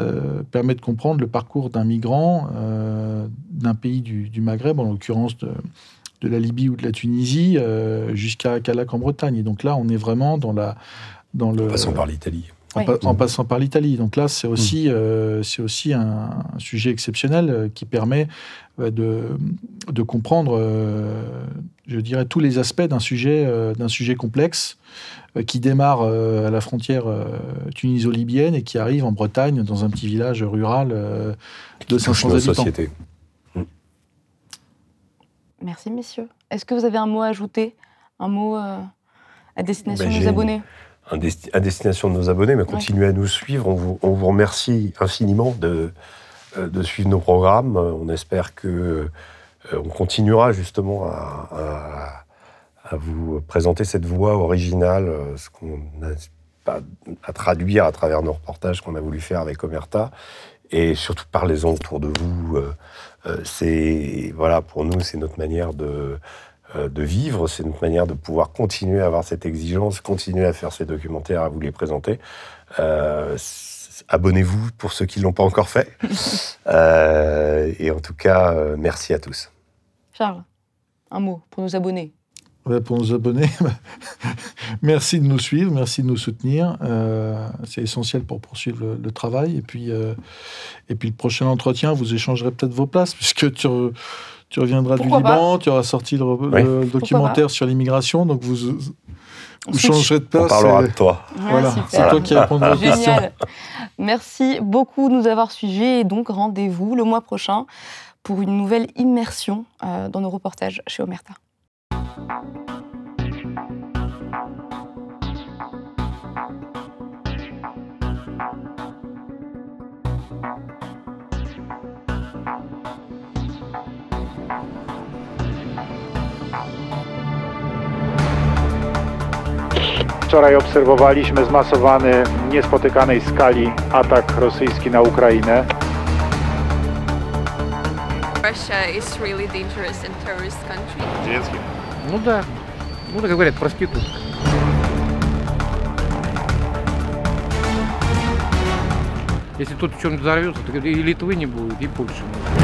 permet de comprendre le parcours d'un migrant euh, d'un pays du, Maghreb, en l'occurrence de, la Libye ou de la Tunisie, jusqu'à Calac en Bretagne. Et donc là, on est vraiment dans la... Dans le, en par l'Italie. En, mm-hmm. passant par l'Italie. Donc là, c'est aussi, mm. euh, c'est aussi un, sujet exceptionnel euh, qui permet bah, de, de comprendre, euh, je dirais, tous les aspects d'un sujet, d'un sujet complexe qui démarre à la frontière tuniso-libyenne et qui arrive en Bretagne, dans un petit village rural de 500 habitants. Société. Mm. Merci, messieurs. Est-ce que vous avez un mot à ajouter Un mot à destination ben, des abonnés à destination de nos abonnés, mais continuez à nous suivre. On vous, on vous remercie infiniment de, euh, de, suivre nos programmes. On espère que euh, on continuera justement à, à, vous présenter cette voix originale, euh, ce qu'on a pas à traduire à travers nos reportages qu'on a voulu faire avec Omerta. Et surtout, parlez-en autour de vous. c'est voilà, pour nous, c'est notre manière de euh, de vivre. C'est notre manière de pouvoir continuer à avoir cette exigence, continuer à faire ces documentaires, à vous les présenter. Euh, abonnez-vous pour ceux qui ne l'ont pas encore fait. Euh, et en tout cas, merci à tous. Charles, un mot pour nous abonner. pour nous abonnés, merci de nous suivre, merci de nous soutenir. c'est essentiel pour poursuivre le, travail. Et puis, et puis le prochain entretien, vous échangerez peut-être vos places, puisque tu... Tu reviendras du Liban, tu auras sorti le, documentaire sur l'immigration, donc vous, changerez de place. On parlera de toi. c'est toi qui répondras aux questions. Merci beaucoup de nous avoir suivis et donc rendez-vous le mois prochain pour une nouvelle immersion euh, dans nos reportages chez Omerta. Wczoraj obserwowaliśmy zmasowany, niespotykanej skali atak rosyjski na Ukrainę. Russia is really dangerous and terrorist country. Если тут в чем взорвется, то и Литвы не будет, и Польши не будет.